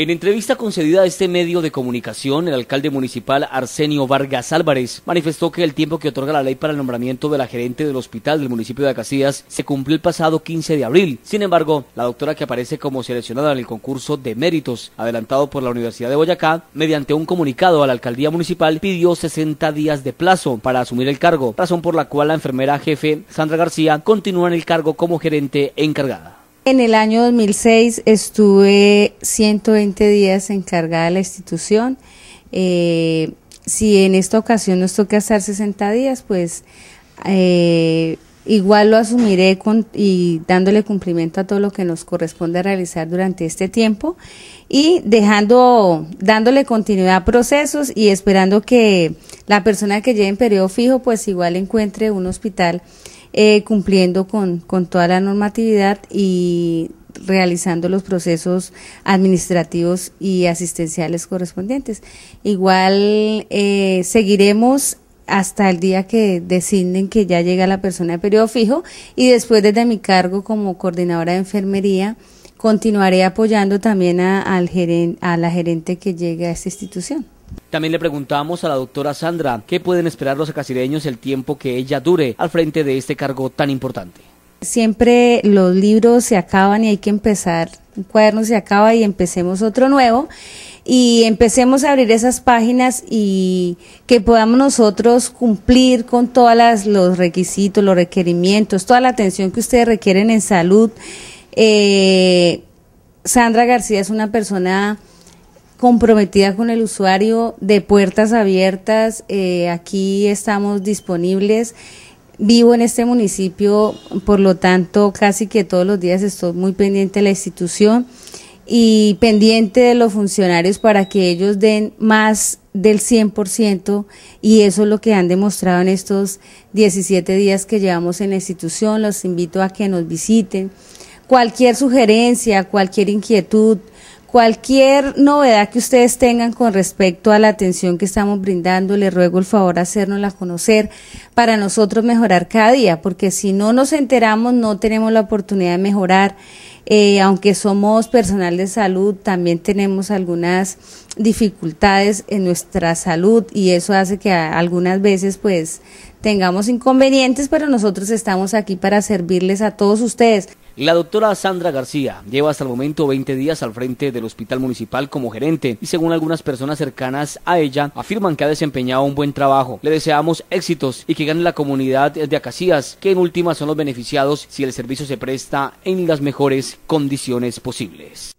En entrevista concedida a este medio de comunicación, el alcalde municipal Arsenio Vargas Álvarez manifestó que el tiempo que otorga la ley para el nombramiento de la gerente del hospital del municipio de Acacias se cumplió el pasado 15 de abril. Sin embargo, la doctora que aparece como seleccionada en el concurso de méritos adelantado por la Universidad de Boyacá, mediante un comunicado a la alcaldía municipal pidió 60 días de plazo para asumir el cargo, razón por la cual la enfermera jefe Sandra García continúa en el cargo como gerente encargada. En el año 2006 estuve 120 días encargada de la institución. Eh, si en esta ocasión nos toca estar 60 días, pues eh, igual lo asumiré y dándole cumplimiento a todo lo que nos corresponde realizar durante este tiempo y dejando, dándole continuidad a procesos y esperando que la persona que lleve en periodo fijo, pues igual encuentre un hospital eh, cumpliendo con, con toda la normatividad y realizando los procesos administrativos y asistenciales correspondientes. Igual eh, seguiremos hasta el día que designen que ya llega la persona de periodo fijo y después desde mi cargo como coordinadora de enfermería continuaré apoyando también a, al a la gerente que llegue a esta institución. También le preguntamos a la doctora Sandra qué pueden esperar los acasireños el tiempo que ella dure al frente de este cargo tan importante. Siempre los libros se acaban y hay que empezar, un cuaderno se acaba y empecemos otro nuevo y empecemos a abrir esas páginas y que podamos nosotros cumplir con todos los requisitos, los requerimientos, toda la atención que ustedes requieren en salud. Eh, Sandra García es una persona comprometida con el usuario, de puertas abiertas, eh, aquí estamos disponibles. Vivo en este municipio, por lo tanto, casi que todos los días estoy muy pendiente de la institución y pendiente de los funcionarios para que ellos den más del 100% y eso es lo que han demostrado en estos 17 días que llevamos en la institución. Los invito a que nos visiten. Cualquier sugerencia, cualquier inquietud, Cualquier novedad que ustedes tengan con respecto a la atención que estamos brindando, les ruego el favor hacérnosla conocer para nosotros mejorar cada día, porque si no nos enteramos no tenemos la oportunidad de mejorar. Eh, aunque somos personal de salud, también tenemos algunas dificultades en nuestra salud y eso hace que algunas veces pues tengamos inconvenientes, pero nosotros estamos aquí para servirles a todos ustedes. La doctora Sandra García lleva hasta el momento 20 días al frente del hospital municipal como gerente y según algunas personas cercanas a ella afirman que ha desempeñado un buen trabajo. Le deseamos éxitos y que gane la comunidad de Acacías, que en última son los beneficiados si el servicio se presta en las mejores condiciones posibles.